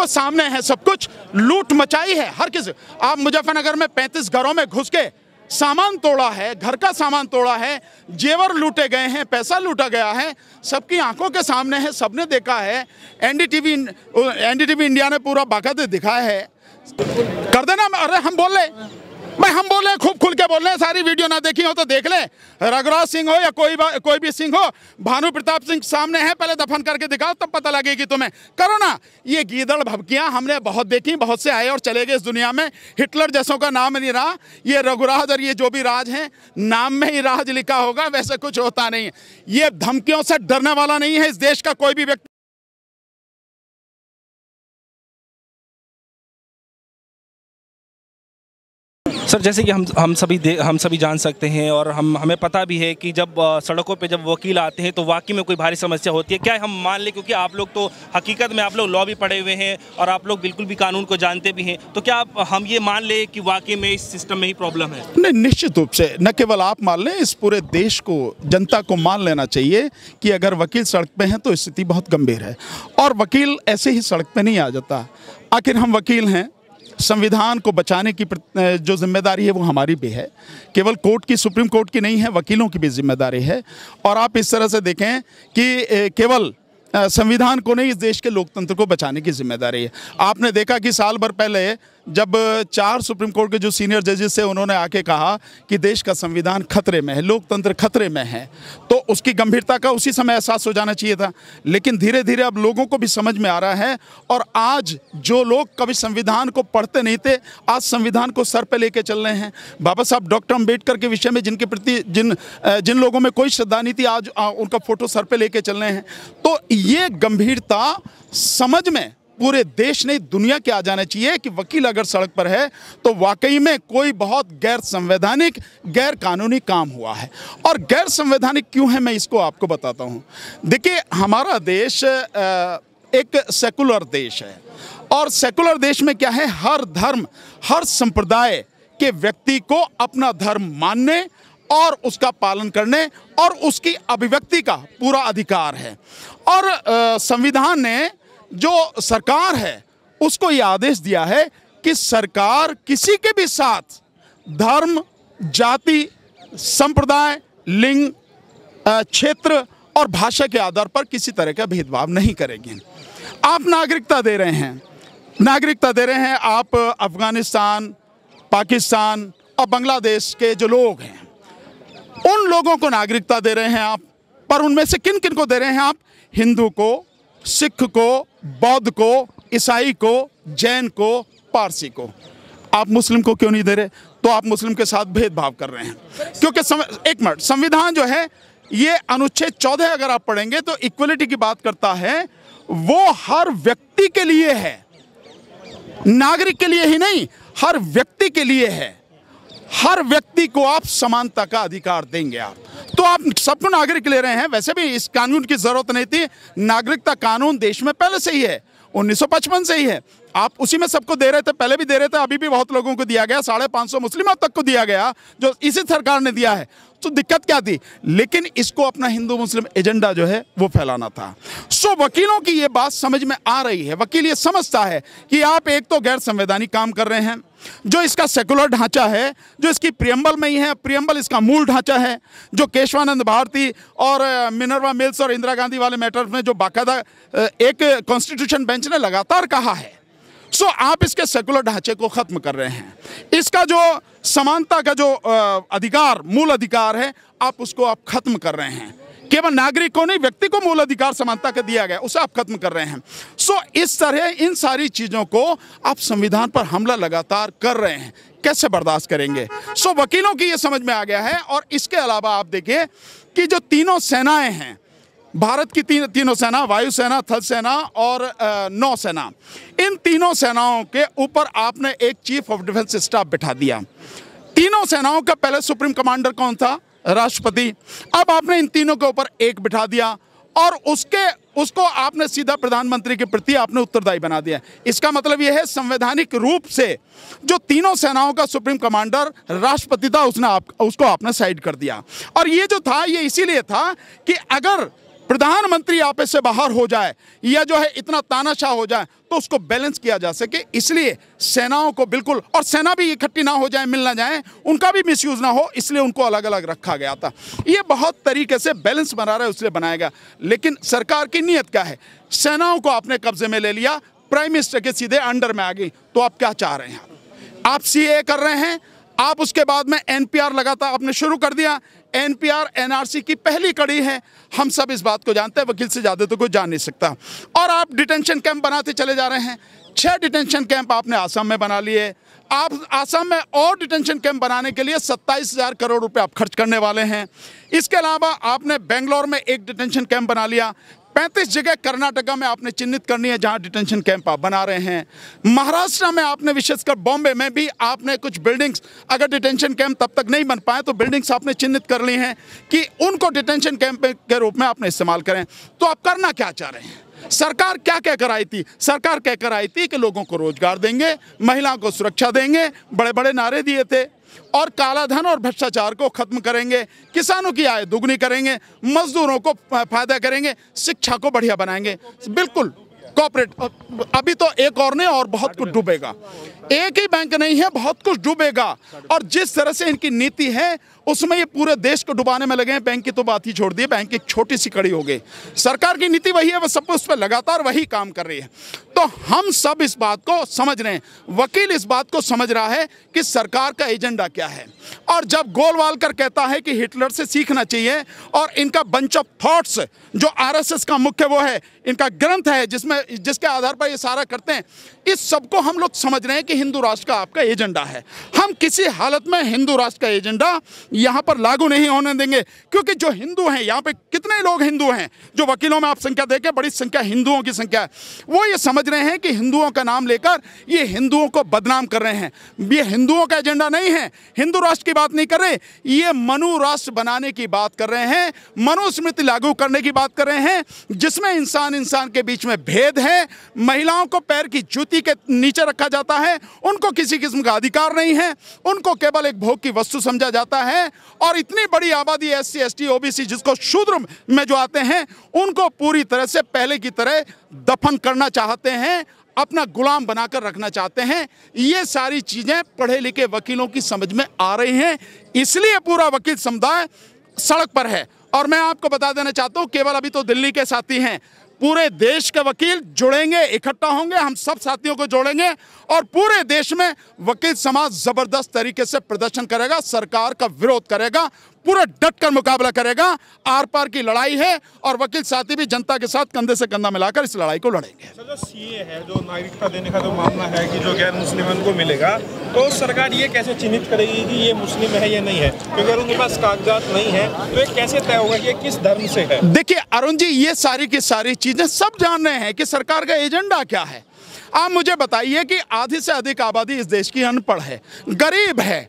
सबको सामने है सब कुछ लूट मचाई है हर किसी आप मुजफ्फरनगर में 35 घरों में घुस के सामान तोड़ा है घर का सामान तोड़ा है जेवर लूटे गए हैं पैसा लूटा गया है सबकी आंखों के सामने है सबने देखा है एनडीटीवी एनडीटीवी इंडिया ने पूरा बाकायदे दिखाया है कर देना अरे हम बोल रहे मैं हम बोले खूब खुल के बोल रहे सारी वीडियो ना देखी हो तो देख ले रघुराज सिंह हो या कोई कोई भी सिंह हो भानु प्रताप सिंह सामने है पहले दफन करके दिखाओ तब पता लगेगी तुम्हें करो ना ये गीदड़ भबकियाँ हमने बहुत देखी बहुत से आए और चले गए इस दुनिया में हिटलर जैसों का नाम नहीं रहा ये रघुराज और ये जो भी राज हैं नाम में ही राज लिखा होगा वैसे कुछ होता नहीं ये धमकियों से डरने वाला नहीं है इस देश का कोई भी व्यक्ति सर जैसे कि हम हम सभी हम सभी जान सकते हैं और हम हमें पता भी है कि जब सड़कों पे जब वकील आते हैं तो वाकई में कोई भारी समस्या होती है क्या हम मान लें क्योंकि आप लोग तो हकीकत में आप लोग लॉ भी पढ़े हुए हैं और आप लोग बिल्कुल भी कानून को जानते भी हैं तो क्या आप हम ये मान लें कि वाकई में इस सिस्टम में ही प्रॉब्लम है नहीं निश्चित रूप से न केवल आप मान लें इस पूरे देश को जनता को मान लेना चाहिए कि अगर वकील सड़क पर हैं तो स्थिति बहुत गंभीर है और वकील ऐसे ही सड़क पर नहीं आ जाता आखिर हम वकील हैं संविधान को बचाने की जो जिम्मेदारी है वो हमारी भी है केवल कोर्ट की सुप्रीम कोर्ट की नहीं है वकीलों की भी जिम्मेदारी है और आप इस तरह से देखें कि केवल संविधान को नहीं इस देश के लोकतंत्र को बचाने की जिम्मेदारी है आपने देखा कि साल भर पहले जब चार सुप्रीम कोर्ट के जो सीनियर जजेस है उन्होंने आके कहा कि देश का संविधान खतरे में है लोकतंत्र खतरे में है तो उसकी गंभीरता का उसी समय एहसास हो जाना चाहिए था लेकिन धीरे धीरे अब लोगों को भी समझ में आ रहा है और आज जो लोग कभी संविधान को पढ़ते नहीं थे आज संविधान को सर पर लेके चल रहे हैं बाबा साहब डॉक्टर अम्बेडकर के विषय में जिनके प्रति जिन जिन लोगों में कोई श्रद्धा नहीं थी आज उनका फोटो सर पर लेके चल रहे हैं तो ये गंभीरता समझ में पूरे देश नहीं दुनिया के आ जाना चाहिए कि वकील अगर सड़क पर है तो वाकई में कोई बहुत गैर संवैधानिक गैर कानूनी काम हुआ है और गैर संवैधानिक क्यों है मैं इसको आपको बताता हूँ देखिए हमारा देश एक सेकुलर देश है और सेकुलर देश में क्या है हर धर्म हर संप्रदाय के व्यक्ति को अपना धर्म मानने और उसका पालन करने और उसकी अभिव्यक्ति का पूरा अधिकार है और संविधान ने जो सरकार है उसको ये आदेश दिया है कि सरकार किसी के भी साथ धर्म जाति संप्रदाय लिंग क्षेत्र और भाषा के आधार पर किसी तरह का भेदभाव नहीं करेगी आप नागरिकता दे रहे हैं नागरिकता दे रहे हैं आप अफगानिस्तान पाकिस्तान और बांग्लादेश के जो लोग हैं उन लोगों को नागरिकता दे रहे हैं आप पर उनमें से किन किन को दे रहे हैं आप हिंदू को सिख को बौद्ध को ईसाई को जैन को पारसी को आप मुस्लिम को क्यों नहीं दे रहे तो आप मुस्लिम के साथ भेदभाव कर रहे हैं क्योंकि सम, एक मिनट संविधान जो है ये अनुच्छेद चौदह अगर आप पढ़ेंगे तो इक्वलिटी की बात करता है वो हर व्यक्ति के लिए है नागरिक के लिए ही नहीं हर व्यक्ति के लिए है हर व्यक्ति को आप समानता का अधिकार देंगे आप तो आप सबको नागरिक ले रहे हैं वैसे भी इस कानून की जरूरत नहीं थी नागरिकता कानून देश में पहले से ही है 1955 से ही है आप उसी में सबको दे रहे थे पहले भी दे रहे थे अभी भी बहुत लोगों को दिया गया साढ़े पाँच सौ मुस्लिमों तक को दिया गया जो इसी सरकार ने दिया है तो दिक्कत क्या थी लेकिन इसको अपना हिंदू मुस्लिम एजेंडा जो है वो फैलाना था सो वकीलों की ये बात समझ में आ रही है वकील ये समझता है कि आप एक तो गैर संवैधानिक काम कर रहे हैं जो इसका सेकुलर ढांचा है जो इसकी प्रियम्बल में ही है प्रियम्बल इसका मूल ढांचा है जो केशवानंद भारती और मिनरवा मिल्स और इंदिरा गांधी वाले मैटर में जो बाकायदा एक कॉन्स्टिट्यूशन बेंच ने लगातार कहा है सो आप इसके सेकुलर ढांचे को ख़त्म कर रहे हैं इसका जो समानता का जो अधिकार मूल अधिकार है आप उसको आप ख़त्म कर रहे हैं केवल नागरिक को नहीं व्यक्ति को मूल अधिकार समानता का दिया गया उसे आप खत्म कर रहे हैं सो so, इस तरह इन सारी चीज़ों को आप संविधान पर हमला लगातार कर रहे हैं कैसे बर्दाश्त करेंगे सो so, वकीलों की ये समझ में आ गया है और इसके अलावा आप देखिए कि जो तीनों सेनाएं हैं भारत की तीन तीनों सेना वायुसेना थल सेना और नौसेना इन तीनों सेनाओं के ऊपर आपने एक चीफ ऑफ डिफेंस स्टाफ बिठा दिया तीनों सेनाओं का पहले सुप्रीम कमांडर कौन था राष्ट्रपति अब आपने इन तीनों के ऊपर एक बिठा दिया और उसके उसको आपने सीधा प्रधानमंत्री के प्रति आपने उत्तरदायी बना दिया इसका मतलब यह है संवैधानिक रूप से जो तीनों सेनाओं का सुप्रीम कमांडर राष्ट्रपति था उसने आप उसको आपने साइड कर दिया और ये जो था ये इसीलिए था कि अगर प्रधानमंत्री आपस से बाहर हो जाए या जो है इतना तानाशाह हो जाए तो उसको बैलेंस किया जा सके इसलिए सेनाओं को बिल्कुल और सेना भी इकट्ठी ना हो जाए मिल ना जाए उनका भी मिसयूज ना हो इसलिए उनको अलग अलग रखा गया था ये बहुत तरीके से बैलेंस बना रहा है उसलिए बनाया गया लेकिन सरकार की नीयत क्या है सेनाओं को आपने कब्जे में ले लिया प्राइम मिनिस्टर के सीधे अंडर में आ गई तो आप क्या चाह रहे हैं आप सी कर रहे हैं आप उसके बाद में एनपीआर लगातार आपने शुरू कर दिया एनपीआर एनआरसी की पहली कड़ी है हम सब इस बात को जानते हैं वकील से ज़्यादा तो कोई जान नहीं सकता और आप डिटेंशन कैंप बनाते चले जा रहे हैं छः डिटेंशन कैंप आपने आसाम में बना लिए आप आसाम में और डिटेंशन कैंप बनाने के लिए सत्ताईस हज़ार करोड़ रुपए आप खर्च करने वाले हैं इसके अलावा आपने बेंगलोर में एक डिटेंशन कैंप बना लिया पैंतीस जगह कर्नाटका में आपने चिन्हित करनी है जहां डिटेंशन कैंप आप बना रहे हैं महाराष्ट्र में आपने विशेषकर बॉम्बे में भी आपने कुछ बिल्डिंग्स अगर डिटेंशन कैंप तब तक नहीं बन पाए तो बिल्डिंग्स आपने चिन्हित कर ली हैं कि उनको डिटेंशन कैंप के रूप में आपने इस्तेमाल करें तो आप करना क्या चाह रहे हैं सरकार क्या कहकर आई थी सरकार कहकर आई थी कि लोगों को रोजगार देंगे महिलाओं को सुरक्षा देंगे बड़े बड़े नारे दिए थे और कालाधन और भ्रष्टाचार को खत्म करेंगे किसानों की आय दुगनी करेंगे मजदूरों को फायदा करेंगे शिक्षा को बढ़िया बनाएंगे बिल्कुल कॉपरेट अभी तो एक और नहीं और बहुत कुछ डूबेगा एक ही बैंक नहीं है बहुत कुछ डूबेगा और जिस तरह से इनकी नीति है उसमें ये पूरे देश को डुबाने में लगे हैं बैंक की तो बात ही छोड़ दी बैंक एक छोटी सी कड़ी हो गई सरकार की नीति वही है वह सब उस पर लगातार वही काम कर रही है तो हम सब इस बात को समझ रहे हैं वकील इस बात को समझ रहा है कि सरकार का एजेंडा क्या है और जब गोलवालकर कहता है कि हिटलर से सीखना चाहिए और इनका बंच ऑफ थॉट्स जो आरएसएस का मुख्य वो है इनका ग्रंथ है जिसमें जिसके आधार पर ये सारा करते हैं इस सबको हम लोग समझ रहे हैं कि हिंदू राष्ट्र का आपका एजेंडा है हम किसी हालत में हिंदू राष्ट्र का एजेंडा यहाँ पर लागू नहीं होने देंगे क्योंकि जो हिंदू हैं यहाँ पे कितने लोग हिंदू हैं जो वकीलों में आप संख्या देखें बड़ी संख्या हिंदुओं की संख्या है वो ये समझ रहे हैं कि हिंदुओं का नाम लेकर ये हिंदुओं को बदनाम कर रहे हैं ये हिंदुओं का एजेंडा नहीं है हिंदू राष्ट्र की बात नहीं कर रहे ये मनु राष्ट्र बनाने की बात कर रहे हैं मनुस्मृति लागू करने की बात कर रहे हैं जिसमें इंसान इंसान के बीच में भेद है महिलाओं को पैर की जूती के नीचे रखा जाता है उनको किसी किस्म का अधिकार नहीं है उनको केवल एक भोग की वस्तु समझा जाता है हैं और इतनी बड़ी आबादी S C S T O B C जिसको शूद्र में जो आते हैं उनको पूरी तरह से पहले की तरह दफन करना चाहते हैं अपना गुलाम बनाकर रखना चाहते हैं ये सारी चीज़ें पढ़े लिखे वकीलों की समझ में आ रही हैं इसलिए पूरा वकील समुदाय सड़क पर है और मैं आपको बता देना चाहता हूँ केवल अभी तो दिल्ली के साथी हैं पूरे देश के वकील जुड़ेंगे इकट्ठा होंगे हम सब साथियों को जोड़ेंगे और पूरे देश में वकील समाज जबरदस्त तरीके से प्रदर्शन करेगा सरकार का विरोध करेगा पूरा डट कर मुकाबला करेगा आर पार की लड़ाई है और वकील साथी भी जनता के साथ कंधे से कंधा मिलाकर इस लड़ाई को लड़ेंगे सर जो सीए है जो नागरिकता देने का जो मामला है कि जो गैर मुस्लिम है उनको मिलेगा तो सरकार ये कैसे चिन्हित करेगी कि ये मुस्लिम है या नहीं है क्योंकि अगर उनके पास कागजात नहीं है तो ये कैसे तय होगा ये किस धर्म से है देखिए अरुण जी ये सारी की सारी चीजें सब जान रहे हैं कि सरकार का एजेंडा क्या है आप मुझे बताइए कि आधी से अधिक आबादी इस देश की अनपढ़ है गरीब है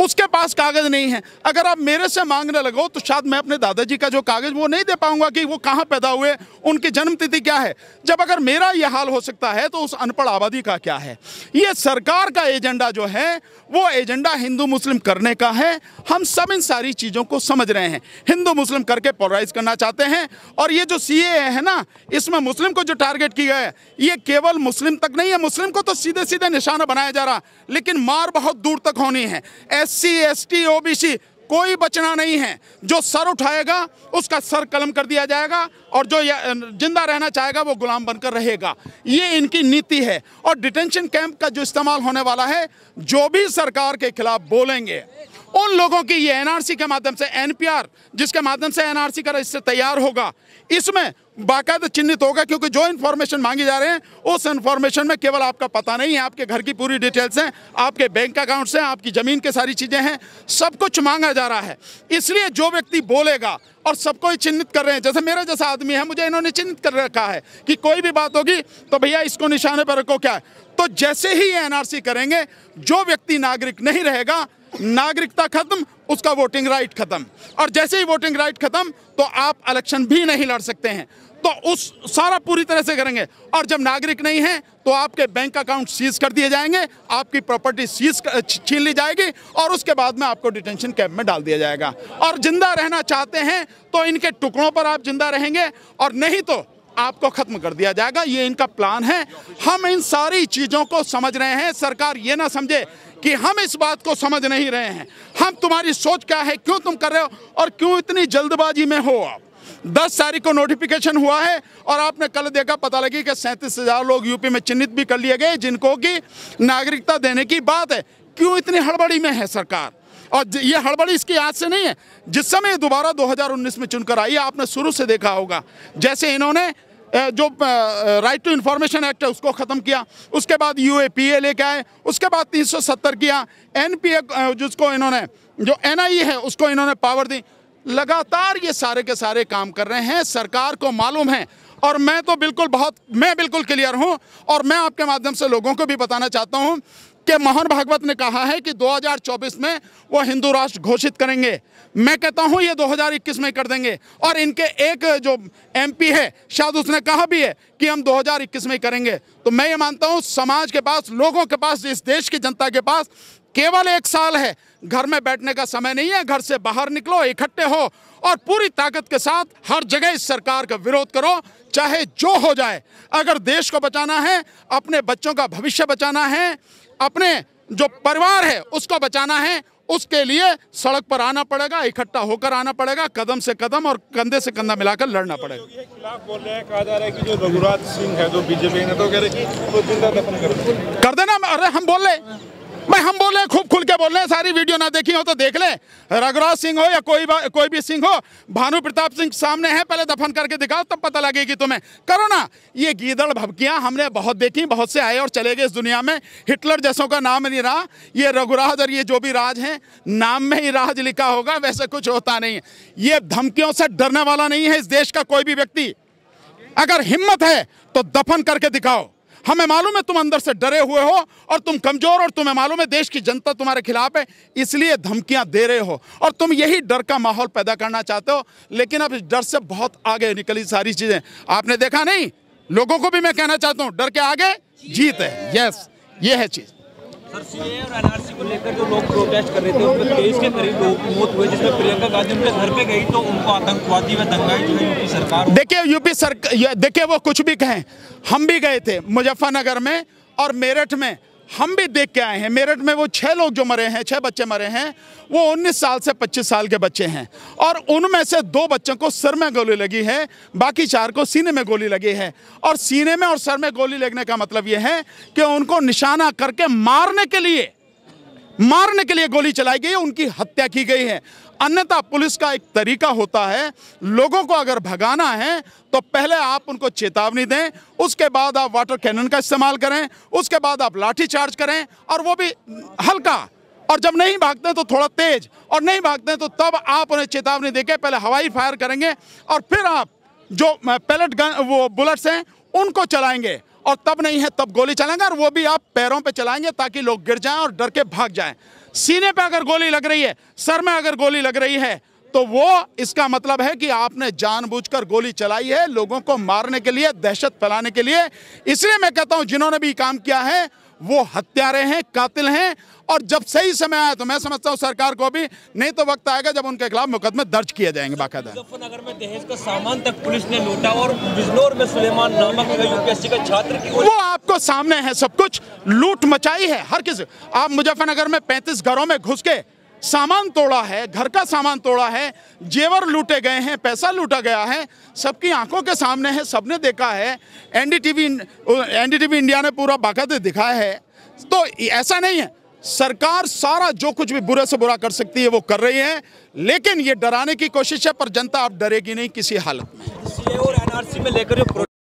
उसके पास कागज़ नहीं है अगर आप मेरे से मांगने लगो तो शायद मैं अपने दादाजी का जो कागज़ वो नहीं दे पाऊंगा कि वो कहाँ पैदा हुए उनकी जन्मतिथि क्या है जब अगर मेरा ये हाल हो सकता है तो उस अनपढ़ आबादी का क्या है ये सरकार का एजेंडा जो है वो एजेंडा हिंदू मुस्लिम करने का है हम सब इन सारी चीज़ों को समझ रहे हैं हिंदू मुस्लिम करके पोलराइज करना चाहते हैं और ये जो सी है ना इसमें मुस्लिम को जो टारगेट किया है ये केवल मुस्लिम तक नहीं है मुस्लिम को तो सीधे सीधे निशाना बनाया जा रहा लेकिन मार बहुत दूर तक होनी है ऐसे एससी एसटी ओबीसी कोई बचना नहीं है जो सर उठाएगा उसका सर कलम कर दिया जाएगा और जो जिंदा रहना चाहेगा वो गुलाम बनकर रहेगा ये इनकी नीति है और डिटेंशन कैंप का जो इस्तेमाल होने वाला है जो भी सरकार के खिलाफ बोलेंगे उन लोगों की ये एनआरसी के माध्यम से एनपीआर जिसके माध्यम से एनआरसी का रजिस्टर तैयार होगा इसमें बाकायदा चिन्हित होगा क्योंकि जो इन्फॉर्मेशन मांगी जा रहे हैं उस इन्फॉर्मेशन में केवल आपका पता नहीं है आपके घर की पूरी डिटेल्स हैं आपके बैंक अकाउंट्स हैं आपकी ज़मीन के सारी चीज़ें हैं सब कुछ मांगा जा रहा है इसलिए जो व्यक्ति बोलेगा और सबको ही चिन्हित कर रहे हैं जैसे मेरा जैसा आदमी है मुझे इन्होंने चिन्हित कर रखा है कि कोई भी बात होगी तो भैया इसको निशाने पर रखो क्या है तो जैसे ही एनआरसी करेंगे जो व्यक्ति नागरिक नहीं रहेगा नागरिकता खत्म उसका वोटिंग राइट खत्म और जैसे ही वोटिंग राइट खत्म तो आप इलेक्शन भी नहीं लड़ सकते हैं तो उस सारा पूरी तरह से करेंगे और जब नागरिक नहीं है तो आपके बैंक अकाउंट सीज कर दिए जाएंगे आपकी प्रॉपर्टी सीज छीन ली जाएगी और उसके बाद में आपको डिटेंशन कैंप में डाल दिया जाएगा और जिंदा रहना चाहते हैं तो इनके टुकड़ों पर आप जिंदा रहेंगे और नहीं तो आपको ख़त्म कर दिया जाएगा ये इनका प्लान है हम इन सारी चीज़ों को समझ रहे हैं सरकार ये ना समझे कि हम इस बात को समझ नहीं रहे हैं हम तुम्हारी सोच क्या है क्यों तुम कर रहे हो और क्यों इतनी जल्दबाजी में हो आप दस तारीख को नोटिफिकेशन हुआ है और आपने कल देखा पता लगी कि सैंतीस हज़ार लोग यूपी में चिन्हित भी कर लिए गए जिनको की नागरिकता देने की बात है क्यों इतनी हड़बड़ी में है सरकार और ये हड़बड़ी इसकी आज से नहीं है जिस समय दोबारा 2019 में चुनकर आई आपने शुरू से देखा होगा जैसे इन्होंने जो राइट टू इन्फॉर्मेशन एक्ट है उसको ख़त्म किया उसके बाद यू ए पी ए लेके आए उसके बाद तीन सौ सत्तर किया एन पी ए जिसको इन्होंने जो एन आई ए है उसको इन्होंने पावर दी लगातार ये सारे के सारे काम कर रहे हैं सरकार को मालूम है और मैं तो बिल्कुल बहुत मैं बिल्कुल क्लियर हूँ और मैं आपके माध्यम से लोगों को भी बताना चाहता हूँ कि मोहन भागवत ने कहा है कि 2024 में वो हिंदू राष्ट्र घोषित करेंगे मैं कहता हूं ये 2021 में कर देंगे और इनके एक जो एमपी है शायद उसने कहा भी है कि हम 2021 में करेंगे तो मैं ये मानता हूं समाज के पास लोगों के पास इस देश की जनता के पास केवल एक साल है घर में बैठने का समय नहीं है घर से बाहर निकलो इकट्ठे हो और पूरी ताकत के साथ हर जगह इस सरकार का विरोध करो चाहे जो हो जाए अगर देश को बचाना है अपने बच्चों का भविष्य बचाना है अपने जो परिवार है उसको बचाना है उसके लिए सड़क पर आना पड़ेगा इकट्ठा होकर आना पड़ेगा कदम से कदम और कंधे से कंधा मिलाकर लड़ना पड़ेगा खिलाफ बोल रहे हैं कहा जा रहा है कि जो रघुराज सिंह है जो बीजेपी तो कह रहे हैं कर देना अरे हम बोल रहे मैं हम बोले खूब खुल के बोल रहे हैं सारी वीडियो ना देखी हो तो देख ले रघुराज सिंह हो या कोई कोई भी सिंह हो भानु प्रताप सिंह सामने है पहले दफन करके दिखाओ तब पता लगेगी तुम्हें करो ना ये गीदड़ भबकियाँ हमने बहुत देखी बहुत से आए और चले गए इस दुनिया में हिटलर जैसों का नाम नहीं रहा ये रघुराज और ये जो भी राज हैं नाम में ही राज लिखा होगा वैसे कुछ होता नहीं है ये धमकियों से डरने वाला नहीं है इस देश का कोई भी व्यक्ति अगर हिम्मत है तो दफन करके दिखाओ हमें मालूम है तुम अंदर से डरे हुए हो और तुम कमज़ोर और तुम्हें मालूम है देश की जनता तुम्हारे खिलाफ है इसलिए धमकियां दे रहे हो और तुम यही डर का माहौल पैदा करना चाहते हो लेकिन अब इस डर से बहुत आगे निकली सारी चीज़ें आपने देखा नहीं लोगों को भी मैं कहना चाहता हूँ डर के आगे जीत है यस ये है चीज़ सर और एनआरसी को लेकर जो लोग प्रोटेस्ट कर रहे थे उनमें तेईस के करीब लोग मौत हुए जिसमें प्रियंका गांधी उनके घर पे गई तो उनको आतंकवादी व दंगाई जो है यूपी सरकार देखिए यूपी सरकार देखिए वो कुछ भी कहें हम भी गए थे मुजफ्फरनगर में और मेरठ में हम भी देख के आए हैं मेरठ में वो छः लोग जो मरे हैं छः बच्चे मरे हैं वो 19 साल से 25 साल के बच्चे हैं और उनमें से दो बच्चों को सर में गोली लगी है बाकी चार को सीने में गोली लगी है और सीने में और सर में गोली लगने का मतलब ये है कि उनको निशाना करके मारने के लिए मारने के लिए गोली चलाई गई है उनकी हत्या की गई है अन्यथा पुलिस का एक तरीका होता है लोगों को अगर भगाना है तो पहले आप उनको चेतावनी दें उसके बाद आप वाटर कैनन का इस्तेमाल करें उसके बाद आप लाठी चार्ज करें और वो भी हल्का और जब नहीं भागते तो थोड़ा तेज और नहीं भागते तो तब आप उन्हें चेतावनी देके पहले हवाई फायर करेंगे और फिर आप जो पैलेट गन वो बुलेट्स हैं उनको चलाएंगे और तब नहीं है तब गोली चलाएंगे और वो भी आप पैरों पे चलाएंगे ताकि लोग गिर जाएं और डर के भाग जाएं सीने पे अगर गोली लग रही है सर में अगर गोली लग रही है तो वो इसका मतलब है कि आपने जानबूझकर गोली चलाई है लोगों को मारने के लिए दहशत फैलाने के लिए इसलिए मैं कहता हूं जिन्होंने भी काम किया है वो हत्यारे हैं कातिल हैं और जब सही समय आया तो मैं समझता हूँ सरकार को भी नहीं तो वक्त आएगा जब उनके खिलाफ मुकदमे दर्ज किए जाएंगे बाकायदा मुजफ्फरनगर में दहेज का सामान तक पुलिस ने लूटा और बिजनौर में सुलेमान नामक यूपीएससी का छात्र की वो आपको सामने है सब कुछ लूट मचाई है हर किसी आप मुजफ्फरनगर में पैंतीस घरों में घुस के सामान तोड़ा है घर का सामान तोड़ा है जेवर लूटे गए हैं पैसा लूटा गया है सबकी आंखों के सामने है सबने देखा है एनडीटीवी एनडीटीवी इंडिया ने पूरा बाकायदे दिखाया है तो ऐसा नहीं है सरकार सारा जो कुछ भी बुरे से बुरा कर सकती है वो कर रही है लेकिन ये डराने की कोशिश है पर जनता अब डरेगी नहीं किसी हालत में में लेकर